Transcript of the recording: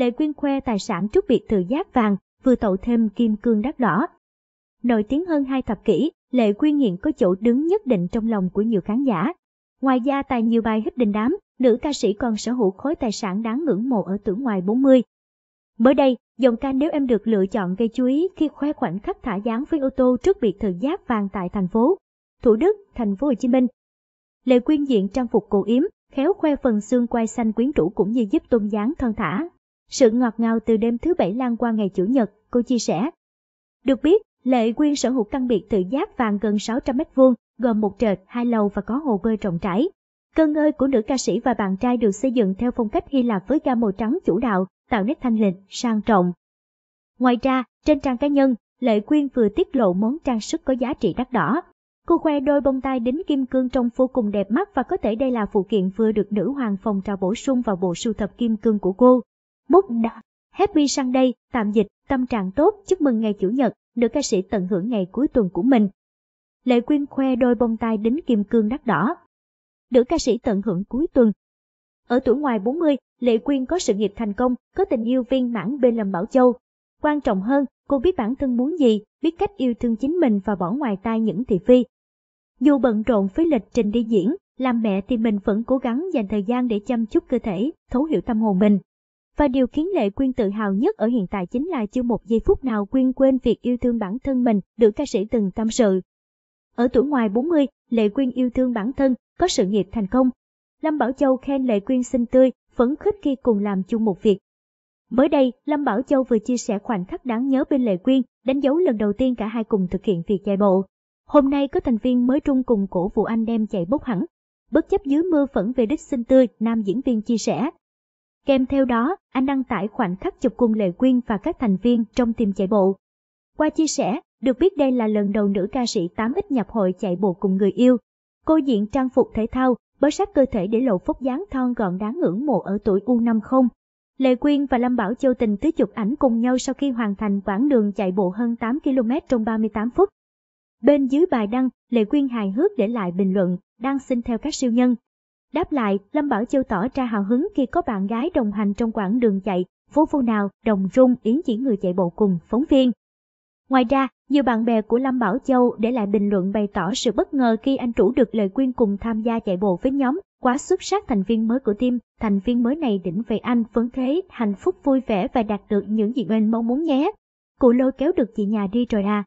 Lệ Quyên khoe tài sản trước biệt thự giác vàng, vừa tậu thêm kim cương đắt đỏ. Nổi tiếng hơn hai thập kỷ, Lệ Quyên hiện có chỗ đứng nhất định trong lòng của nhiều khán giả. Ngoài ra tại nhiều bài hit đình đám, nữ ca sĩ còn sở hữu khối tài sản đáng ngưỡng mộ ở tuổi ngoài 40. Mới đây, dòng ca nếu em được lựa chọn gây chú ý khi khoe khoảnh khắc thả dáng với ô tô trước biệt thự giáp vàng tại thành phố Thủ Đức, thành phố Hồ Chí Minh. Lệ Quyên diện trang phục cổ yếm, khéo khoe phần xương quai xanh quyến rũ cũng như giúp tôn dáng thân thả, sự ngọt ngào từ đêm thứ bảy lan qua ngày Chủ nhật, cô chia sẻ. Được biết, Lệ Quyên sở hữu căn biệt thự giác vàng gần 600 m2, gồm một trệt, hai lầu và có hồ bơi rộng rãi. Cơn ngơi của nữ ca sĩ và bạn trai được xây dựng theo phong cách Hy Lạp với ga màu trắng chủ đạo, tạo nét thanh lịch, sang trọng. Ngoài ra, trên trang cá nhân, Lệ Quyên vừa tiết lộ món trang sức có giá trị đắt đỏ. Cô khoe đôi bông tai đính kim cương trông vô cùng đẹp mắt và có thể đây là phụ kiện vừa được nữ hoàng phòng trào bổ sung vào bộ sưu tập kim cương của cô. Bunda. Happy Sunday, tạm dịch, tâm trạng tốt, chúc mừng ngày Chủ nhật, nữ ca sĩ tận hưởng ngày cuối tuần của mình. Lệ Quyên khoe đôi bông tai đính kim cương đắt đỏ. Nữ ca sĩ tận hưởng cuối tuần. Ở tuổi ngoài 40, Lệ Quyên có sự nghiệp thành công, có tình yêu viên mãn bên Lâm Bảo Châu. Quan trọng hơn, cô biết bản thân muốn gì, biết cách yêu thương chính mình và bỏ ngoài tai những thị phi. Dù bận rộn với lịch trình đi diễn, làm mẹ thì mình vẫn cố gắng dành thời gian để chăm chút cơ thể, thấu hiểu tâm hồn mình. Và điều khiến Lệ Quyên tự hào nhất ở hiện tại chính là chưa một giây phút nào Quyên quên việc yêu thương bản thân mình, được ca sĩ từng tâm sự. Ở tuổi ngoài 40, Lệ Quyên yêu thương bản thân, có sự nghiệp thành công. Lâm Bảo Châu khen Lệ Quyên xinh tươi, phấn khích khi cùng làm chung một việc. Mới đây, Lâm Bảo Châu vừa chia sẻ khoảnh khắc đáng nhớ bên Lệ Quyên, đánh dấu lần đầu tiên cả hai cùng thực hiện việc chạy bộ. Hôm nay có thành viên mới trung cùng cổ vụ anh đem chạy bốc hẳn. Bất chấp dưới mưa vẫn về đích xinh tươi, nam diễn viên chia sẻ. Kèm theo đó, anh đăng tải khoảnh khắc chụp cùng Lệ Quyên và các thành viên trong team chạy bộ. Qua chia sẻ, được biết đây là lần đầu nữ ca sĩ 8X nhập hội chạy bộ cùng người yêu. Cô diện trang phục thể thao, bó sát cơ thể để lộ phúc dáng thon gọn đáng ngưỡng mộ ở tuổi U50. Lệ Quyên và Lâm Bảo Châu tình tứ chụp ảnh cùng nhau sau khi hoàn thành quãng đường chạy bộ hơn 8 km trong 38 phút. Bên dưới bài đăng, Lệ Quyên hài hước để lại bình luận, đang xin theo các siêu nhân, Đáp lại, Lâm Bảo Châu tỏ ra hào hứng khi có bạn gái đồng hành trong quãng đường chạy, phố phố nào, đồng rung, yến chỉ người chạy bộ cùng, phóng viên. Ngoài ra, nhiều bạn bè của Lâm Bảo Châu để lại bình luận bày tỏ sự bất ngờ khi anh chủ được lời khuyên cùng tham gia chạy bộ với nhóm, quá xuất sắc thành viên mới của team, thành viên mới này đỉnh về anh phấn thế, hạnh phúc vui vẻ và đạt được những gì anh mong muốn nhé. Cụ lôi kéo được chị nhà đi rồi à.